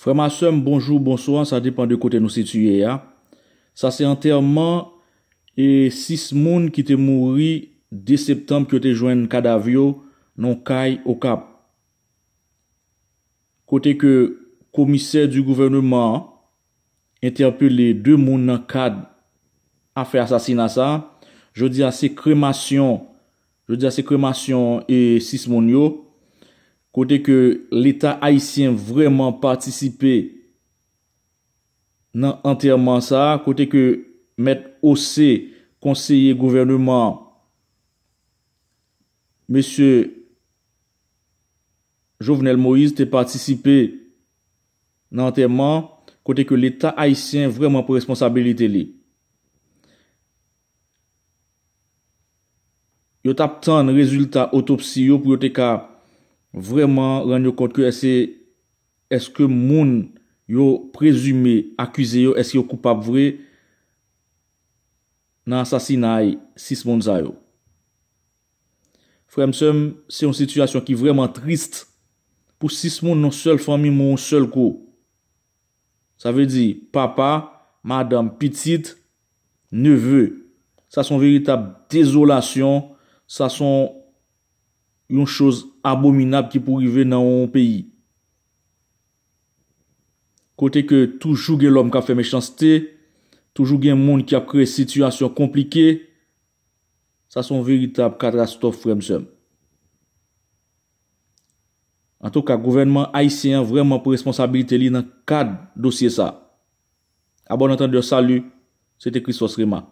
Frèm a sèm, bonjou, bonsoan, sa depan de kote nou situyè ya. Sa se anterman, e sis moun ki te mouri de septembe ki yo te jwen kadavyo, non kay okap. Kote ke komisey du gouvernement, ente apelé de moun nan kad afe asasina sa, je di ase kremasyon, je di ase kremasyon e sis moun yo, kote ke l'Etat Haitien vreman partisipe nan anterman sa, kote ke met osse konseye gouvernement M. Jovenel Moïse te partisipe nan anterman, kote ke l'Etat Haitien vreman pou responsabilite li. Yo tap tan rezultat otopsi yo pou yo te ka Vreman ranyo kont ke ese eske moun yo prezume akwize yo eske yo koupap vre nan asasinay 6 moun zayo. Fremsem se yon situasyon ki vreman trist pou 6 moun non sol fami moun sol ko. Sa ve di papa, madame, pitit, neveu. Sa son veritab dezolasyon, sa son yon choz anay. abominab ki pou rive nan ou ou peyi. Kote ke toujou gen lom ka fe mechansté, toujou gen moun ki ap kre situasyon komplike, sa son veritab katastof fremsem. An tou ka gouvenman Aisyen vreman pou responsabilite li nan kad dosye sa. Abonantan de salu, sete Christos Rema.